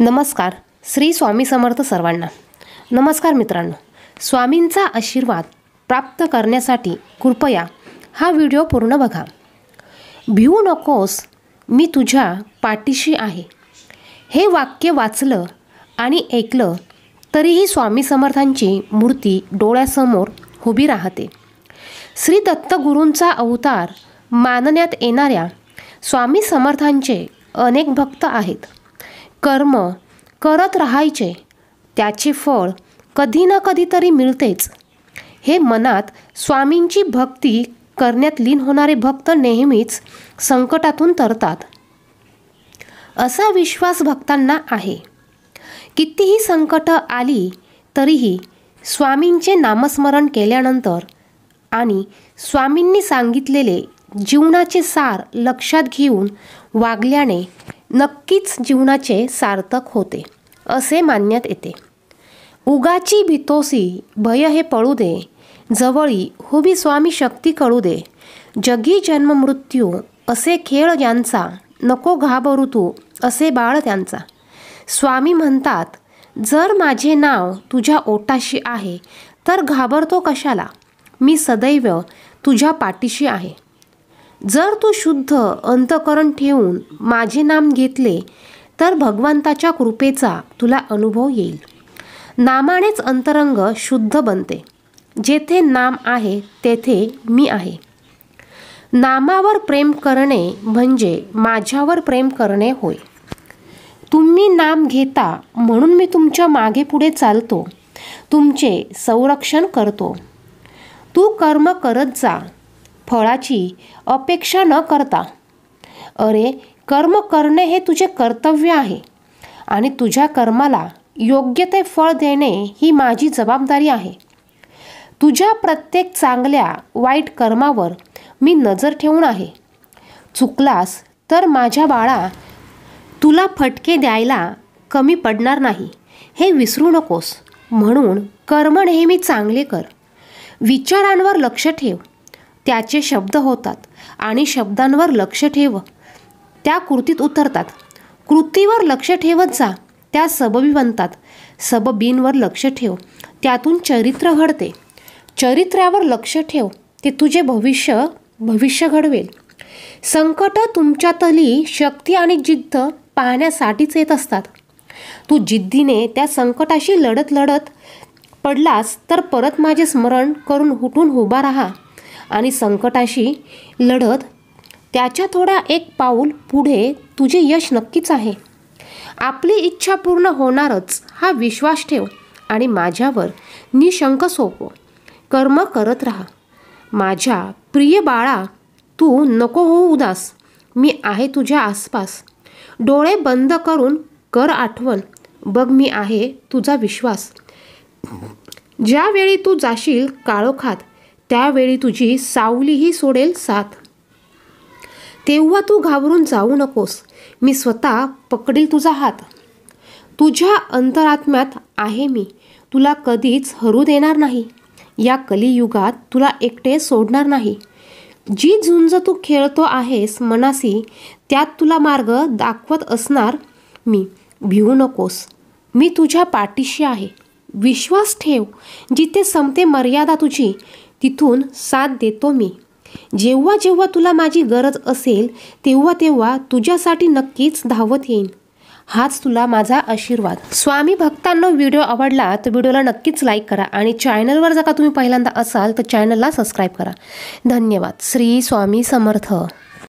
नमस्कार श्री स्वामी समर्थ सर्वांना नमस्कार मित्रांनो स्वामींचा आशीर्वाद प्राप्त करण्यासाठी कृपया हा व्हिडिओ पूर्ण बघा भिवू नकोस मी तुझ्या पाठीशी आहे हे वाक्य वाचलं आणि ऐकलं तरीही स्वामी समर्थांची मूर्ती डोळ्यासमोर उभी राहते श्री दत्तगुरूंचा अवतार मानण्यात येणाऱ्या स्वामी समर्थांचे अनेक भक्त आहेत कर्म करत राहायचे त्याचे फळ कधी ना कधीतरी मिळतेच हे मनात स्वामींची भक्ती करण्यात लीन होणारे भक्त नेहमीच संकटातून तरतात असा विश्वास भक्तांना आहे कितीही संकटं आली तरीही स्वामींचे नामस्मरण केल्यानंतर आणि स्वामींनी सांगितलेले जीवनाचे सार लक्षात घेऊन वागल्याने नक्कीच जीवनाचे सार्थक होते असे मानण्यात येते उगाची भितोसी भय हे पळू दे जवळी हुबी स्वामी शक्ती कळू दे जगी जन्म मृत्यू असे खेळ यांचा नको घाबरू तू असे बाळ त्यांचा स्वामी म्हणतात जर माझे नाव तुझ्या ओटाशी आहे तर घाबरतो कशाला मी सदैव तुझ्या पाठीशी आहे जर तू शुद्ध अंतकरण ठेवून माझे नाम घेतले तर भगवंताच्या कृपेचा तुला अनुभव येईल नामानेच अंतरंग शुद्ध बनते जेथे नाम आहे तेथे मी आहे नामावर प्रेम करणे म्हणजे माझ्यावर प्रेम करणे होय तुम्ही नाम घेता म्हणून मी तुमच्या मागे पुढे चालतो तुमचे संरक्षण करतो तू कर्म करत जा फळाची अपेक्षा न करता अरे कर्म करणे हे तुझे कर्तव्य आहे आणि तुझ्या कर्माला योग्य ते फळ देणे ही माझी जबाबदारी आहे तुझ्या प्रत्येक चांगल्या वाईट कर्मावर मी नजर ठेवून आहे चुकलास तर माझ्या बाळा तुला फटके द्यायला कमी पडणार नाही हे विसरू नकोस म्हणून कर्म नेहमी चांगले कर विचारांवर लक्ष ठेव त्याचे शब्द होतात आणि शब्दांवर लक्ष ठेव त्या कृतीत उतरतात कृतीवर लक्ष ठेवत जा त्या सबबी बनतात सबबींवर लक्ष ठेव त्यातून चरित्र घडते चरित्र्यावर लक्ष ठेव ते तुझे भविष्य भविष्य घडवेल संकट तुमच्यातली शक्ती आणि जिद्द पाहण्यासाठीच येत असतात तू जिद्दीने त्या संकटाशी लढत लढत पडलास तर परत माझे स्मरण करून उठून उभा राहा आणि संकटाशी लढत त्याच्या थोडा एक पाऊल पुढे तुझे यश नक्कीच आहे आपली इच्छा पूर्ण होणारच हा विश्वास ठेव आणि माझ्यावर निशंक सोपव कर्म करत राहा माझ्या प्रिय बाळा तू नको होऊ उदास मी आहे तुझ्या आसपास डोळे बंद करून कर आठवण बघ मी आहे तुझा विश्वास ज्यावेळी तू जाशील काळोखात त्यावेळी तुझी सावलीही सोडेल साथ तेव्हा तू घाबरून जाऊ नकोस मी स्वतः पकडील तुझा हात तुझ्या अंतरात्म्यात आहे मी तुला कधीच हरू देणार नाही या कलियुगात तुला एकटे सोडणार नाही जी झुंज तू खेळतो आहेस मनासी त्यात तुला मार्ग दाखवत असणार मी भिवू नकोस मी तुझ्या पाठीशी आहे विश्वास ठेव जिथे संपते मर्यादा तुझी तिथून साथ देतो मी जेव्हा जेव्हा तुला माझी गरज असेल तेव्हा तेव्हा तुझ्यासाठी नक्कीच धावत येईन हाच तुला माझा आशीर्वाद स्वामी भक्तांना व्हिडिओ आवडला तर व्हिडिओला नक्कीच लाईक करा आणि चॅनलवर जर का तुम्ही पहिल्यांदा असाल तर चॅनलला सबस्क्राईब करा धन्यवाद श्री स्वामी समर्थ